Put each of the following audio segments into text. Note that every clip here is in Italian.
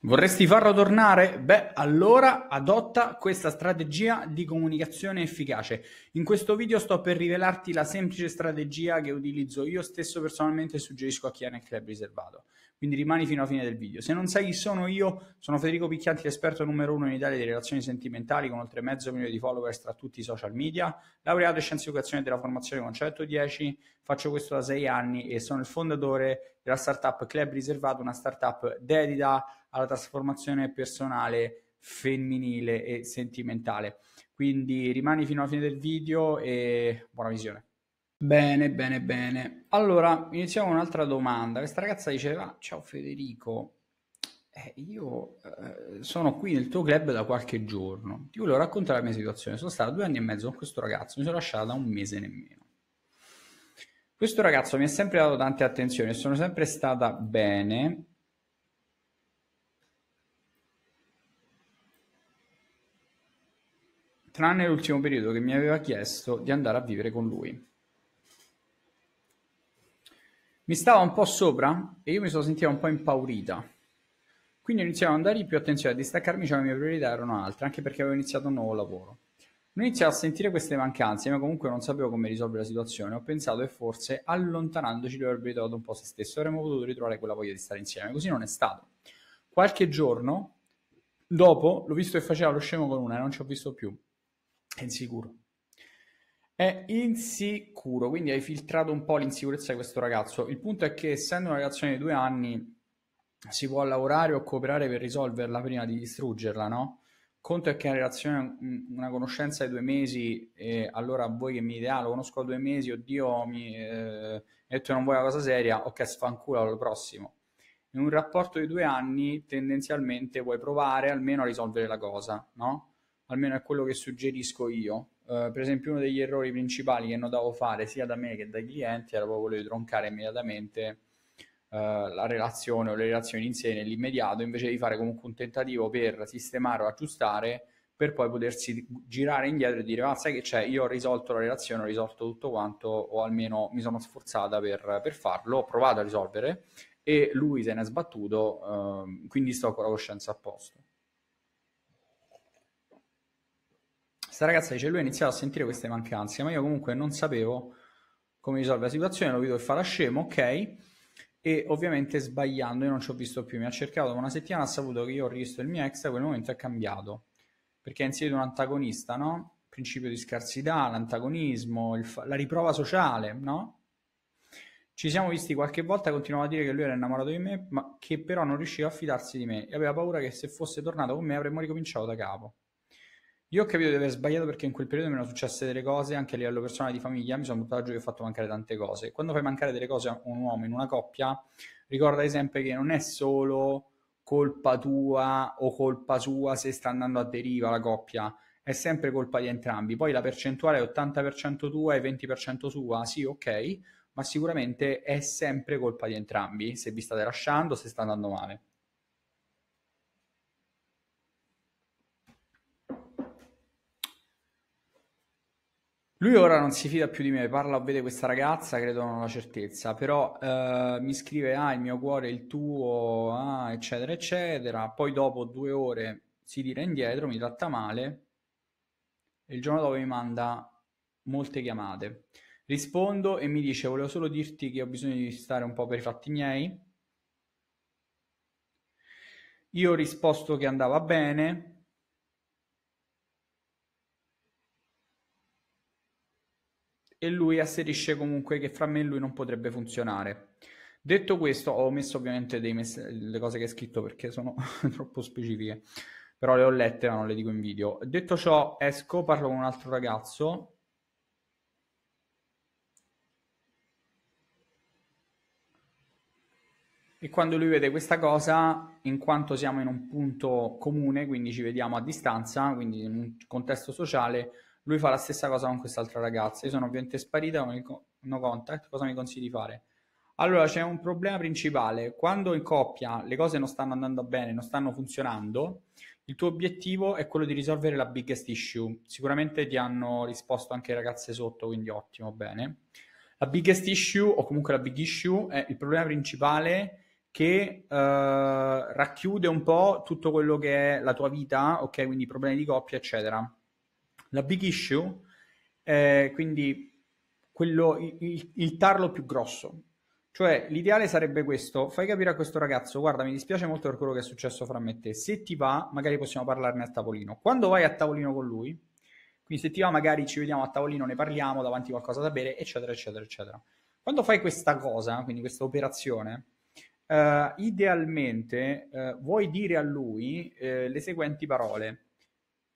Vorresti farlo tornare? Beh, allora adotta questa strategia di comunicazione efficace. In questo video sto per rivelarti la semplice strategia che utilizzo io stesso personalmente e suggerisco a chi è nel club riservato quindi rimani fino alla fine del video. Se non sai chi sono io, sono Federico Picchianti, l'esperto numero uno in Italia di relazioni sentimentali con oltre mezzo milione di followers tra tutti i social media, laureato in scienze educazione della formazione con 10, faccio questo da sei anni e sono il fondatore della startup Club Riservato, una startup dedita alla trasformazione personale femminile e sentimentale. Quindi rimani fino alla fine del video e buona visione. Bene, bene, bene. Allora, iniziamo un'altra domanda. Questa ragazza diceva, ah, ciao Federico, eh, io eh, sono qui nel tuo club da qualche giorno, ti volevo raccontare la mia situazione. Sono stata due anni e mezzo con questo ragazzo, mi sono lasciata da un mese nemmeno. Questo ragazzo mi ha sempre dato tante attenzioni, sono sempre stata bene, tranne l'ultimo periodo che mi aveva chiesto di andare a vivere con lui mi stava un po' sopra e io mi sono sentita un po' impaurita. Quindi ho iniziato ad andare di più attenzione, a distaccarmi, cioè le mie priorità erano altre, anche perché avevo iniziato un nuovo lavoro. Non iniziavo a sentire queste mancanze, ma comunque non sapevo come risolvere la situazione. Ho pensato che forse allontanandoci lo avrebbe ritrovato un po' se stesso, avremmo potuto ritrovare quella voglia di stare insieme. Così non è stato. Qualche giorno dopo l'ho visto che faceva lo scemo con una e non ci ho visto più. È insicuro. È insicuro, quindi hai filtrato un po' l'insicurezza di questo ragazzo. Il punto è che essendo una relazione di due anni si può lavorare o cooperare per risolverla prima di distruggerla, no? Conto è che è una relazione, una conoscenza di due mesi, e allora voi che mi dite, ah, lo conosco da due mesi, oddio, mi, eh, e non vuoi una cosa seria, ok, sfanculo allo prossimo. In un rapporto di due anni, tendenzialmente vuoi provare almeno a risolvere la cosa, no? almeno è quello che suggerisco io. Uh, per esempio, uno degli errori principali che notavo fare sia da me che dai clienti era proprio quello di troncare immediatamente uh, la relazione o le relazioni in sé nell'immediato, invece di fare comunque un tentativo per sistemare o aggiustare per poi potersi girare indietro e dire ma ah, sai che c'è, io ho risolto la relazione, ho risolto tutto quanto o almeno mi sono sforzata per, per farlo, ho provato a risolvere e lui se n'è sbattuto, uh, quindi sto con la coscienza a posto. Sta ragazza dice: Lui ha iniziato a sentire queste mancanze, ma io comunque non sapevo come risolvere la situazione. Lo vedo che fa farà scemo, ok. E ovviamente sbagliando, io non ci ho visto più. Mi ha cercato da una settimana, ha saputo che io ho rivisto il mio ex. A quel momento è cambiato perché ha inserito un antagonista, no? principio di scarsità, l'antagonismo, fa- la riprova sociale, no? Ci siamo visti qualche volta, continuava a dire che lui era innamorato di me, ma che però non riusciva a fidarsi di me e aveva paura che se fosse tornato con me avremmo ricominciato da capo. Io ho capito di aver sbagliato perché in quel periodo mi erano successe delle cose anche a livello personale di famiglia, mi sono buttato giù e ho fatto mancare tante cose. Quando fai mancare delle cose a un uomo in una coppia, ricorda sempre che non è solo colpa tua o colpa sua se sta andando a deriva la coppia, è sempre colpa di entrambi. Poi la percentuale è 80% tua e 20% sua, sì, ok, ma sicuramente è sempre colpa di entrambi se vi state lasciando, se sta andando male. Lui ora non si fida più di me, parla o vede questa ragazza, credo non ho la certezza, però eh, mi scrive, ah, il mio cuore, il tuo, ah, eccetera, eccetera. Poi dopo due ore si tira indietro, mi tratta male e il giorno dopo mi manda molte chiamate. Rispondo e mi dice, volevo solo dirti che ho bisogno di stare un po' per i fatti miei. Io ho risposto che andava bene, e lui asserisce comunque che fra me e lui non potrebbe funzionare. Detto questo, ho messo ovviamente mess- le cose che hai scritto perché sono troppo specifiche, però le ho lette ma non le dico in video. Detto ciò, esco, parlo con un altro ragazzo. E quando lui vede questa cosa, in quanto siamo in un punto comune, quindi ci vediamo a distanza, quindi in un contesto sociale, lui fa la stessa cosa con quest'altra ragazza. Io sono ovviamente sparita con il no contact. Cosa mi consigli di fare? Allora c'è un problema principale. Quando in coppia le cose non stanno andando bene, non stanno funzionando, il tuo obiettivo è quello di risolvere la biggest issue. Sicuramente ti hanno risposto anche le ragazze sotto, quindi ottimo, bene. La biggest issue, o comunque la big issue, è il problema principale che eh, racchiude un po' tutto quello che è la tua vita, ok? Quindi problemi di coppia, eccetera. La big issue è quindi quello, il, il tarlo più grosso. Cioè, l'ideale sarebbe questo: fai capire a questo ragazzo, guarda, mi dispiace molto per quello che è successo fra me e te. Se ti va, magari possiamo parlarne a tavolino. Quando vai a tavolino con lui, quindi se ti va, magari ci vediamo a tavolino, ne parliamo davanti qualcosa da bere, eccetera, eccetera, eccetera. Quando fai questa cosa, quindi questa operazione, eh, idealmente eh, vuoi dire a lui eh, le seguenti parole.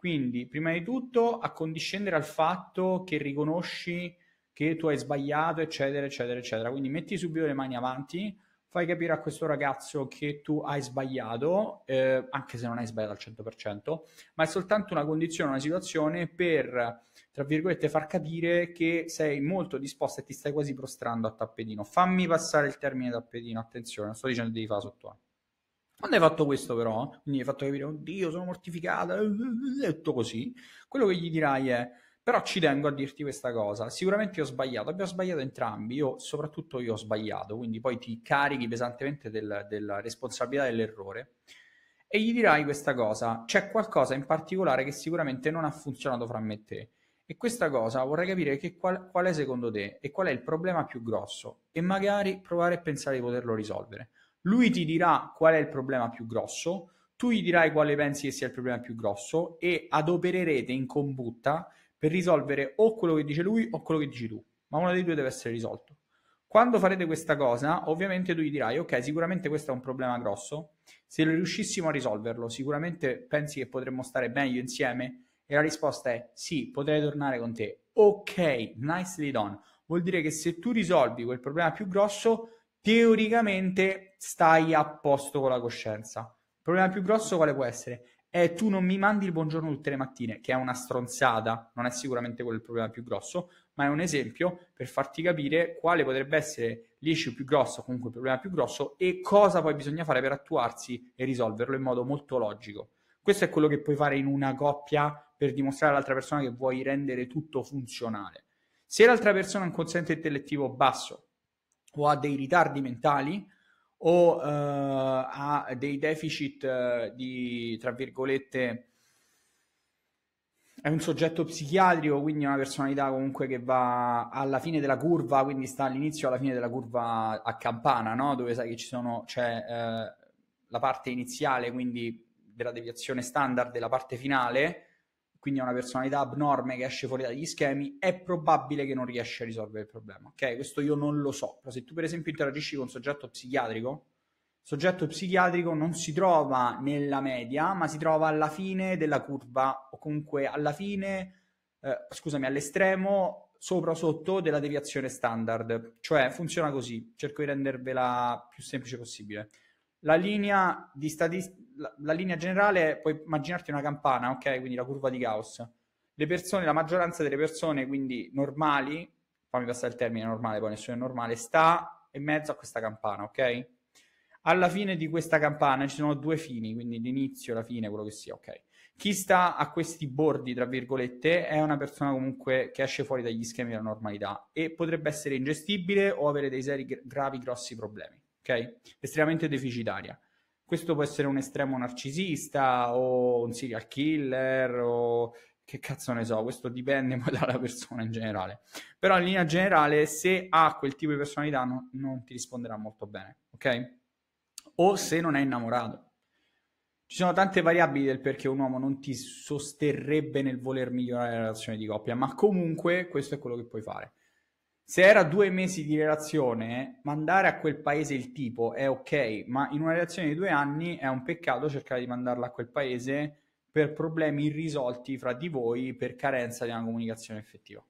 Quindi, prima di tutto, accondiscendere al fatto che riconosci che tu hai sbagliato, eccetera, eccetera, eccetera. Quindi metti subito le mani avanti, fai capire a questo ragazzo che tu hai sbagliato, eh, anche se non hai sbagliato al 100%, ma è soltanto una condizione, una situazione per, tra virgolette, far capire che sei molto disposto e ti stai quasi prostrando a tappetino. Fammi passare il termine tappetino, attenzione, non sto dicendo devi fare sotto. Quando hai fatto questo però, quindi hai fatto capire, oddio, sono mortificata, detto così, quello che gli dirai è, però ci tengo a dirti questa cosa, sicuramente ho sbagliato, abbiamo sbagliato entrambi, io soprattutto io ho sbagliato, quindi poi ti carichi pesantemente del, della responsabilità dell'errore e gli dirai questa cosa, c'è qualcosa in particolare che sicuramente non ha funzionato fra me e te. E questa cosa vorrei capire che qual, qual è secondo te e qual è il problema più grosso e magari provare a pensare di poterlo risolvere. Lui ti dirà qual è il problema più grosso, tu gli dirai quale pensi che sia il problema più grosso e adopererete in combutta per risolvere o quello che dice lui o quello che dici tu, ma uno dei due deve essere risolto. Quando farete questa cosa, ovviamente tu gli dirai, ok, sicuramente questo è un problema grosso, se riuscissimo a risolverlo, sicuramente pensi che potremmo stare meglio insieme? E la risposta è sì, potrei tornare con te. Ok, nicely done. Vuol dire che se tu risolvi quel problema più grosso, teoricamente stai a posto con la coscienza. Il problema più grosso quale può essere? È tu non mi mandi il buongiorno tutte le mattine, che è una stronzata, non è sicuramente quello il problema più grosso, ma è un esempio per farti capire quale potrebbe essere l'issue più grosso, comunque il problema più grosso, e cosa poi bisogna fare per attuarsi e risolverlo in modo molto logico. Questo è quello che puoi fare in una coppia per dimostrare all'altra persona che vuoi rendere tutto funzionale. Se l'altra persona ha un quoziente intellettivo basso, o ha dei ritardi mentali o uh, ha dei deficit eh, di, tra virgolette, è un soggetto psichiatrico, quindi è una personalità comunque che va alla fine della curva, quindi sta all'inizio alla fine della curva a campana, no? dove sai che ci sono, c'è eh, la parte iniziale, quindi della deviazione standard e la parte finale, quindi è una personalità abnorme che esce fuori dagli schemi, è probabile che non riesci a risolvere il problema. Ok, questo io non lo so, però se tu per esempio interagisci con un soggetto psichiatrico, il soggetto psichiatrico non si trova nella media, ma si trova alla fine della curva o comunque alla fine, eh, scusami, all'estremo sopra o sotto della deviazione standard. Cioè funziona così, cerco di rendervela più semplice possibile la linea, statist- la, la linea generale, puoi immaginarti una campana, ok? Quindi la curva di Gauss. Le persone, la maggioranza delle persone, quindi normali, fammi passare il termine normale, poi nessuno è normale, sta in mezzo a questa campana, ok? Alla fine di questa campana ci sono due fini, quindi l'inizio, la fine, quello che sia, ok? Chi sta a questi bordi, tra virgolette, è una persona comunque che esce fuori dagli schemi della normalità e potrebbe essere ingestibile o avere dei seri gravi, grossi problemi. Estremamente deficitaria. Questo può essere un estremo narcisista o un serial killer o che cazzo ne so, questo dipende poi dalla persona in generale. Però in linea generale, se ha quel tipo di personalità no, non ti risponderà molto bene, ok? O se non è innamorato. Ci sono tante variabili del perché un uomo non ti sosterrebbe nel voler migliorare la relazione di coppia, ma comunque questo è quello che puoi fare se era due mesi di relazione, mandare a quel paese il tipo è ok, ma in una relazione di due anni è un peccato cercare di mandarla a quel paese per problemi irrisolti fra di voi per carenza di una comunicazione effettiva.